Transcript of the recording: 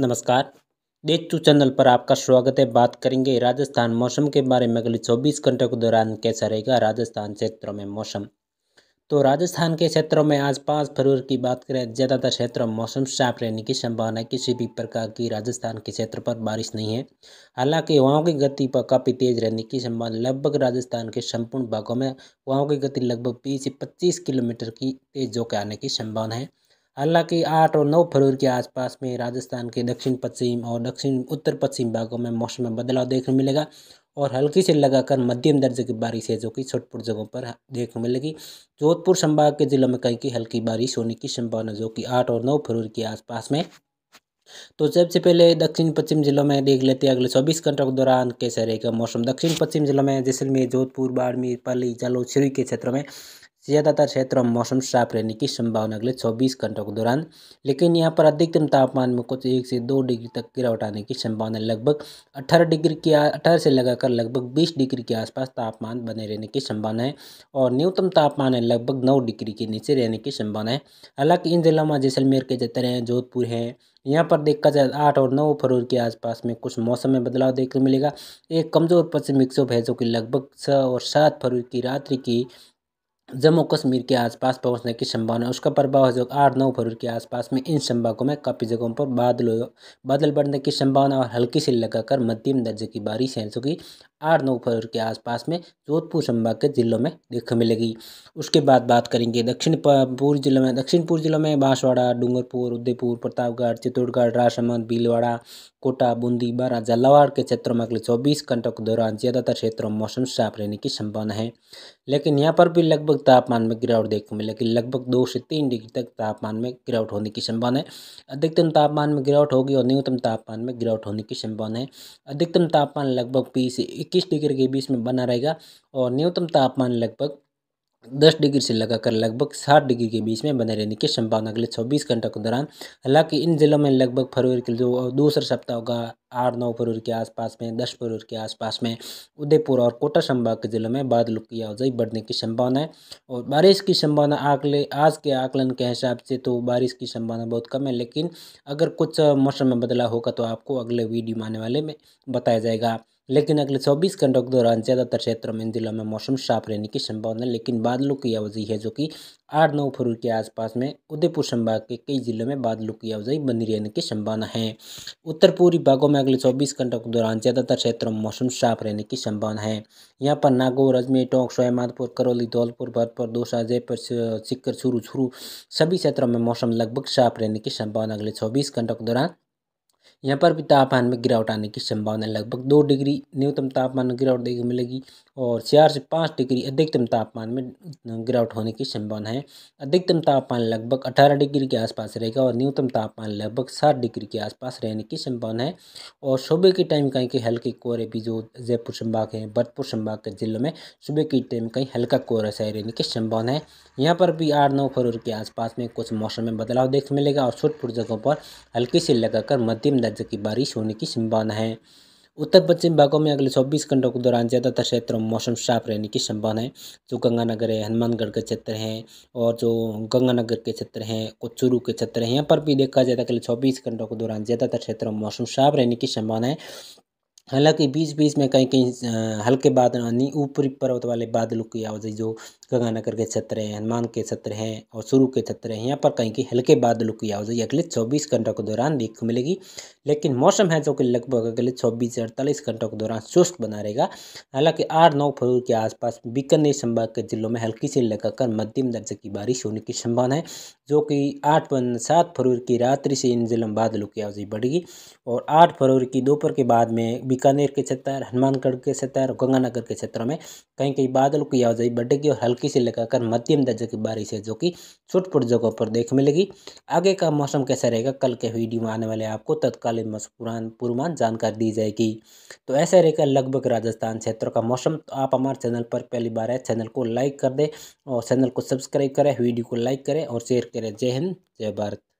नमस्कार देख to channel पर आपका स्वागत है बात करेंगे राजस्थान मौसम के बारे में अगले 24 घंटों के दौरान कैसा रहेगा राजस्थान क्षेत्रों में मौसम तो राजस्थान के क्षेत्रों में आज पाँच फरवरी की बात करें ज़्यादातर क्षेत्रों में मौसम साफ रहने की संभावना है किसी भी प्रकार की राजस्थान के क्षेत्र पर बारिश नहीं है हालांकि हवाओं की गति पर काफ़ी तेज़ रहने की संभावना लगभग राजस्थान के संपूर्ण भागों में हवाओं की गति लगभग बीस से पच्चीस किलोमीटर की तेज़ होकर आने की संभावना है हालांकि आठ और नौ फरवरी के आसपास में राजस्थान के दक्षिण पश्चिम और दक्षिण उत्तर पश्चिम भागों में मौसम में बदलाव देखने मिलेगा और हल्की से लगाकर मध्यम दर्जे की बारिश है जो कि छोटपुर जगहों पर देखने मिलेगी जोधपुर संभाग के जिलों में कहीं की हल्की बारिश होने की संभावना जो कि आठ और नौ फरवरी के आसपास में तो सबसे पहले दक्षिण पश्चिम जिलों में देख लेते हैं अगले चौबीस घंटों के दौरान कैसा रहेगा मौसम दक्षिण पश्चिम जिलों में जैसलमेर जोधपुर बाड़मेर पाली जालौद श्री के क्षेत्रों में ज़्यादातर क्षेत्रों में मौसम साफ रहने की संभावना अगले 24 घंटों के दौरान लेकिन यहाँ पर अधिकतम तापमान में कुछ एक से दो डिग्री तक गिरावट आने की संभावना लगभग 18 डिग्री के अठारह से लगाकर लगभग 20 डिग्री के आसपास तापमान बने रहने की संभावना है और न्यूनतम तापमान है लगभग नौ डिग्री के नीचे रहने की संभावना है हालांकि इन जिलों में जैसलमेर के जतर हैं जोधपुर हैं यहाँ पर देखा जाए तो आठ और नौ फरवरी के आसपास में कुछ मौसम में बदलाव देखने मिलेगा एक कमज़ोर पश्चिम विक्षोभ है जो कि लगभग छः और सात फरवरी की रात्रि की जम्मू कश्मीर के आसपास पहुंचने की संभावना उसका प्रभाव है जो आठ नौ फरवरी के आसपास में इन संभागों में काफ़ी जगहों पर बादलों बादल बढ़ने की संभावना और हल्की से लगाकर मध्यम दर्जे की बारिश है जो कि आठ नौ फरवरी के आसपास में जोधपुर संभाग के जिलों में देखने मिलेगी उसके बाद बात करेंगे दक्षिण पूर्व जिलों में दक्षिण पूर्व जिलों में बांसवाड़ा डूंगरपुर उदयपुर प्रतापगढ़ चित्तौड़गढ़ राजसमंद भीलवाड़ा कोटा बूंदी बारा झालावाड़ के क्षेत्रों में अगले चौबीस घंटों के दौरान ज़्यादातर क्षेत्रों में मौसम साफ रहने की संभावना है लेकिन यहाँ पर भी लगभग तापमान में गिरावट देखने को मिलेगी लगभग दो से तीन डिग्री तक तापमान में गिरावट होने की संभावना है अधिकतम तापमान में गिरावट होगी और न्यूनतम तापमान में गिरावट होने की संभावना है अधिकतम तापमान लगभग बीस से इक्कीस डिग्री के बीच में बना रहेगा और न्यूनतम तापमान लगभग दस डिग्री से लगाकर लगभग साठ डिग्री के बीच में बने रहने की संभावना अगले चौबीस घंटों के दौरान हालांकि इन जिलों में लगभग फरवरी के जो दूसरा सप्ताह होगा आठ नौ फरवरी के आसपास में दस फरवरी के आसपास में उदयपुर और कोटा संभाग के जिलों में बादलों की आवाजाही बढ़ने की संभावना है और बारिश की संभावना आकले आज के आकलन के हिसाब से तो बारिश की संभावना बहुत कम है लेकिन अगर कुछ मौसम में बदलाव होगा तो आपको अगले वीडियो आने वाले में बताया जाएगा लेकिन अगले 24 घंटों के दौरान ज़्यादातर क्षेत्रों में जिलों में मौसम साफ रहने की संभावना लेकिन बादलों की आवाजाही है जो कि आठ नौ फरवरी के आसपास में उदयपुर संभाग के कई जिलों में बादलों की आवाजाही बनी रहने की संभावना है उत्तर पूर्वी भागों में अगले 24 घंटों के दौरान ज़्यादातर क्षेत्रों में मौसम साफ रहने की संभावना है यहाँ पर नागौर अजमेर टोंक शोहमादपुर करौली धौलपुर भरतपुर दोसा जयपुर सिक्कर चूरू छुरू सभी क्षेत्रों में मौसम लगभग साफ रहने की संभावना अगले चौबीस घंटों के दौरान यहाँ पर भी तापमान में गिरावट आने की संभावना लगभग दो डिग्री न्यूनतम तापमान में गिरावट देखने मिलेगी और चार से पाँच डिग्री अधिकतम तापमान में गिरावट होने की संभावना है अधिकतम तापमान लगभग अठारह डिग्री के आसपास रहेगा और न्यूनतम तापमान लगभग सात डिग्री के आसपास रहने की संभावना है और सुबह के टाइम कहीं के हल्के कोहरे भी जो जयपुर संभाग है भरतपुर संभाग के जिलों में सुबह के टाइम कहीं हल्का कोहरा छाए रहने की संभावना है यहाँ पर भी आठ नौ फरवरी के आसपास में कुछ मौसम में बदलाव देखने मिलेगा और छुटपुट जगहों पर हल्की से लगाकर मध्यम दर्जे की बारिश होने की संभावना है उत्तर पश्चिम भागों में अगले 24 घंटों के दौरान ज़्यादातर क्षेत्रों में मौसम साफ रहने की संभावना है जो गंगानगर है हनुमानगढ़ के क्षेत्र हैं और जो गंगानगर के क्षेत्र हैं कुछ के क्षेत्र हैं यहाँ पर भी देखा जाए तो अगले 24 घंटों के दौरान ज़्यादातर क्षेत्रों में मौसम साफ रहने की संभावना है हालांकि बीच बीच में कहीं कहीं हल्के बादल यानी ऊपरी पर्वत वाले बादलों की आवाजाही जो गंगानगर के क्षेत्र हैं हनुमान के क्षेत्र हैं और सुरू के छत्र हैं यहाँ पर कहीं कहीं हल्के बादलों की आवाजाही अगले 24 घंटों के दौरान देखने को मिलेगी लेकिन मौसम है जो कि लगभग अगले 24 से अड़तालीस घंटों के दौरान सुस्त बना रहेगा हालांकि आठ नौ फरवरी के आसपास बीकानेर संभाग के जिलों में हल्की से लगाकर मध्यम दर्जे की बारिश होने की संभावना है जो कि आठ पन सात फरवरी की रात्रि से इन में बादलों की अवधि बढ़ेगी और आठ फरवरी की दोपहर के बाद में बीकानेर के क्षेत्र हनुमानगढ़ के क्षेत्र और गंगानगर के क्षेत्रों में कहीं कहीं बादलों की आवाजाही बढ़ेगी और हल्की से लगाकर मध्यम दर्जे की बारिश है जो कि छुटपुट जगहों पर देख मिलेगी आगे का मौसम कैसा रहेगा कल के वीडियो में आने वाले आपको तत्कालीन मौसम पूर्वान जानकारी दी जाएगी तो ऐसा रहेगा लगभग राजस्थान क्षेत्र का मौसम तो आप हमारे चैनल पर पहली बार है चैनल को लाइक कर दें और चैनल को सब्सक्राइब करें वीडियो को लाइक करें और शेयर करें वगैरह जय हिंद जय भारत